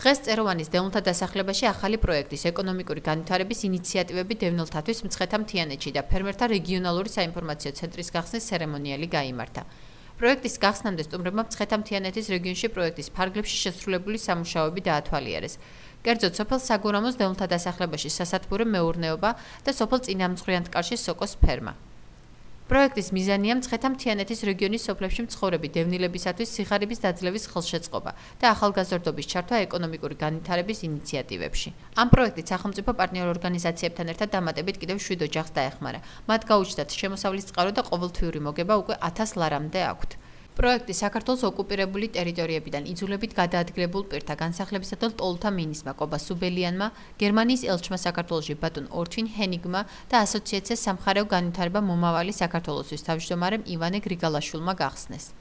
დღეს წერვანის დევნილთა დასახლებაში ახალი პროექტის ეკონომიკური განვითარების ინიციატივები დევნილთათვის მცხეთა მთიანეთში და ფერმერთა რეგიონალური საინფორმაციო ცენტრის გახსნის ცერემონიალი გამართა. პროექტის გახსნამდე სტუმრებმა მცხეთა მთიანეთის რეგიონში პროექტის ფარგლებში შესრულებული სამუშაოები დაათვალიერეს. კერძო სოფელ საგურამოს დევნილთა დასახლებაში სასათბურე მეურნეობა და სოფელ წინამძღვრიანთკარში სოკოს ფერმა. პროექტის მიზანია მცხეთა მთიანეთის რეგიონის სოფლებში მცხოვრები დევნილებისათვის სიხარების დაძლევის ხელშეწყობა და ახალგაზრდობის ჩართვა ეკონომიკური განვითარების ინიციატივებში. ამ პროექტით სახელმწიფო პარტნიორ ორგანიზაციებთან ერთად დამატებით კიდევ 7 ოჯახს დაეხმარა. მათ გაუჩნდათ შემოსავლის წყარო და ყოველთვიური მოგება უკვე 1000 ლარამდე აქვთ. პროექტი საქართველოს ოკუპირებული ტერიტორიებიდან იძულებით გადაადგილებულ პირთა განსახლებისა და ტოლთა მინისტრმა კობა სუბელიანმა, გერმანიის ელჩმა საქართველოსში ბატონ ორთვინ ჰენიგმა და ასოციაციის სამხარეო განვითარება მომავალი საქართველოსთვის თავმჯდომარემ ივანე გრიგალაშვილმა გახსნეს.